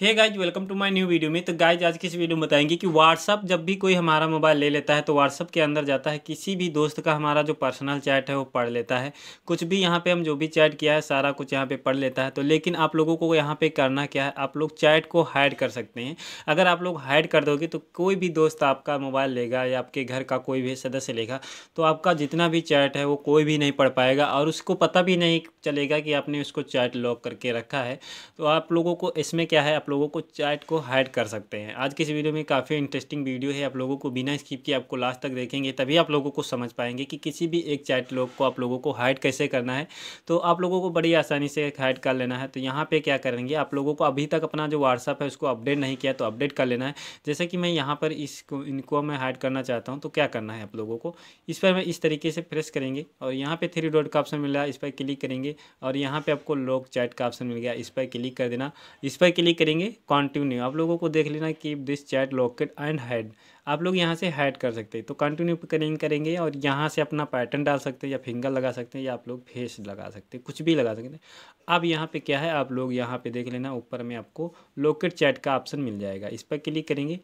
hey guys welcome to my new video में तो guys आज किस वीडियो में बताएंगे कि व्हाट्सअप जब भी कोई हमारा मोबाइल ले लेता है तो व्हाट्सअप के अंदर जाता है किसी भी दोस्त का हमारा जो पर्सनल चैट है वो पढ़ लेता है कुछ भी यहाँ पे हम जो भी चैट किया है सारा कुछ यहाँ पे पढ़ लेता है तो लेकिन आप लोगों को यहाँ पर करना क्या है आप लोग चैट को हाइड कर सकते हैं अगर आप लोग हाइड कर दोगे तो कोई भी दोस्त आपका मोबाइल लेगा या आपके घर का कोई भी सदस्य लेगा तो आपका जितना भी चैट है वो कोई भी नहीं पढ़ पाएगा और उसको पता भी नहीं चलेगा कि आपने उसको चैट लॉक करके रखा है तो आप लोगों को इसमें क्या है आप लोगों को चैट को हाइड कर सकते हैं आज की इस वीडियो में काफ़ी इंटरेस्टिंग वीडियो है आप लोगों को बिना स्किप किए आपको लास्ट तक देखेंगे तभी आप लोगों को समझ पाएंगे कि किसी भी एक चैट लोग को आप लोगों को हाइड कैसे करना है तो आप लोगों को बड़ी आसानी से हाइड कर लेना है तो यहाँ पर क्या करेंगे आप लोगों को अभी तक अपना जो व्हाट्सअप है उसको अपडेट नहीं किया तो अपडेट कर लेना है जैसे कि मैं यहाँ पर इसको इनको मैं हाइड करना चाहता हूँ तो क्या करना है आप लोगों को इस पर मैं इस तरीके से प्रेस करेंगे और यहाँ पर थ्री डॉट का ऑप्शन मिल रहा है इस पर क्लिक करेंगे और यहाँ पर आपको लोग चैट का ऑप्शन मिल गया इस पर क्लिक कर देना इस पर क्लिक करेंगे करेंगे कंटिन्यू आप लोगों को देख लेना keep this chat locked and hide आप लोग यहाँ से हेड कर सकते हैं तो कंटिन्यू करेंगे करेंगे और यहाँ से अपना पैटर्न डाल सकते हैं या फिंगर लगा सकते हैं या आप लोग फेस लगा सकते हैं कुछ भी लगा सकते हैं अब यहाँ पे क्या है आप लोग यहाँ पे देख लेना ऊपर में आपको लोकेट चैट का ऑप्शन मिल जाएगा इस पर क्लिक करेंगे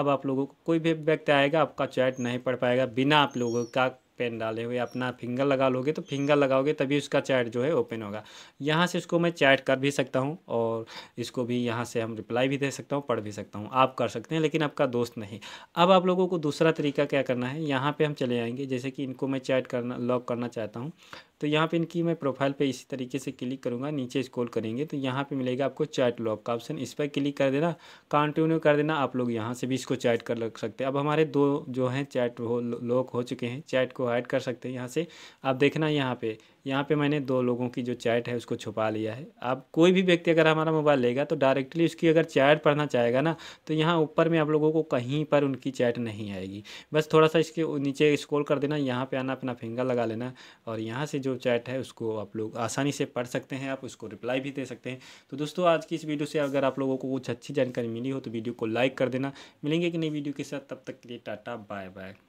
अब आप लोगों को कोई भी व्यक्ति आएगा आपका चैट नहीं पढ़ पाएगा बिना आप लोगों का पेन डाले हुए अपना फिंगर लगा लोगे तो फिंगर लगाओगे तभी उसका चैट जो है ओपन होगा यहाँ से इसको मैं चैट कर भी सकता हूँ और इसको भी यहाँ से हम रिप्लाई भी दे सकता हूँ पढ़ भी सकता हूँ आप कर सकते हैं लेकिन आपका दोस्त नहीं अब आप लोगों को दूसरा तरीका क्या करना है यहाँ पर हम चले आएँगे जैसे कि इनको मैं चैट करना लॉक करना चाहता हूँ तो यहाँ पे इनकी मैं प्रोफाइल पे इसी तरीके से क्लिक करूँगा नीचे स्क्रॉल करेंगे तो यहाँ पे मिलेगा आपको चैट लॉक का ऑप्शन इस पर क्लिक कर देना कंटिन्यू कर देना आप लोग यहाँ से भी इसको चैट कर लग सकते हैं अब हमारे दो जो हैं चैट हो लॉक हो चुके हैं चैट को ऐड कर सकते हैं यहाँ से आप देखना यहाँ पे यहाँ पे मैंने दो लोगों की जो चैट है उसको छुपा लिया है आप कोई भी व्यक्ति अगर हमारा मोबाइल लेगा तो डायरेक्टली उसकी अगर चैट पढ़ना चाहेगा ना तो यहाँ ऊपर में आप लोगों को कहीं पर उनकी चैट नहीं आएगी बस थोड़ा सा इसके नीचे स्क्रॉल कर देना यहाँ पे आना अपना फिंगर लगा लेना और यहाँ से जो चैट है उसको आप लोग आसानी से पढ़ सकते हैं आप उसको रिप्लाई भी दे सकते हैं तो दोस्तों आज की इस वीडियो से अगर आप लोगों को कुछ अच्छी जानकारी मिली हो तो वीडियो को लाइक कर देना मिलेंगे कि नई वीडियो के साथ तब तक के लिए टाटा बाय बाय